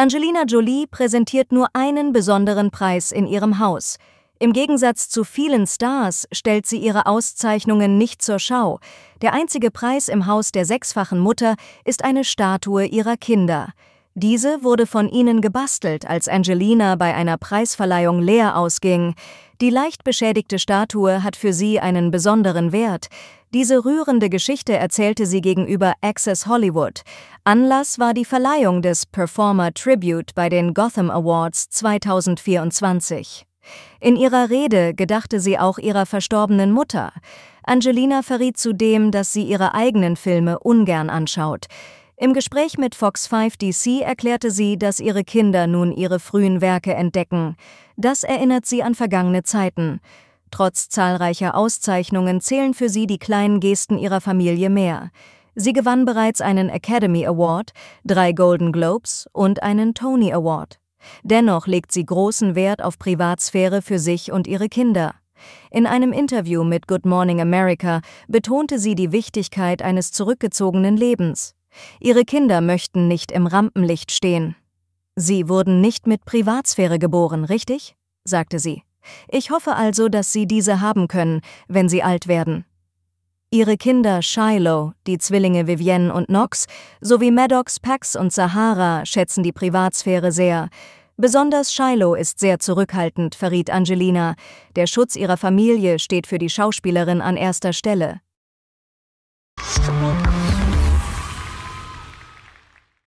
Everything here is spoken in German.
Angelina Jolie präsentiert nur einen besonderen Preis in ihrem Haus. Im Gegensatz zu vielen Stars stellt sie ihre Auszeichnungen nicht zur Schau. Der einzige Preis im Haus der sechsfachen Mutter ist eine Statue ihrer Kinder. Diese wurde von ihnen gebastelt, als Angelina bei einer Preisverleihung leer ausging. Die leicht beschädigte Statue hat für sie einen besonderen Wert. Diese rührende Geschichte erzählte sie gegenüber Access Hollywood. Anlass war die Verleihung des Performer Tribute bei den Gotham Awards 2024. In ihrer Rede gedachte sie auch ihrer verstorbenen Mutter. Angelina verriet zudem, dass sie ihre eigenen Filme ungern anschaut. Im Gespräch mit Fox 5 DC erklärte sie, dass ihre Kinder nun ihre frühen Werke entdecken. Das erinnert sie an vergangene Zeiten. Trotz zahlreicher Auszeichnungen zählen für sie die kleinen Gesten ihrer Familie mehr. Sie gewann bereits einen Academy Award, drei Golden Globes und einen Tony Award. Dennoch legt sie großen Wert auf Privatsphäre für sich und ihre Kinder. In einem Interview mit Good Morning America betonte sie die Wichtigkeit eines zurückgezogenen Lebens. Ihre Kinder möchten nicht im Rampenlicht stehen. Sie wurden nicht mit Privatsphäre geboren, richtig? sagte sie. Ich hoffe also, dass Sie diese haben können, wenn Sie alt werden. Ihre Kinder Shiloh, die Zwillinge Vivienne und Knox, sowie Maddox, Pax und Sahara schätzen die Privatsphäre sehr. Besonders Shiloh ist sehr zurückhaltend, verriet Angelina. Der Schutz ihrer Familie steht für die Schauspielerin an erster Stelle.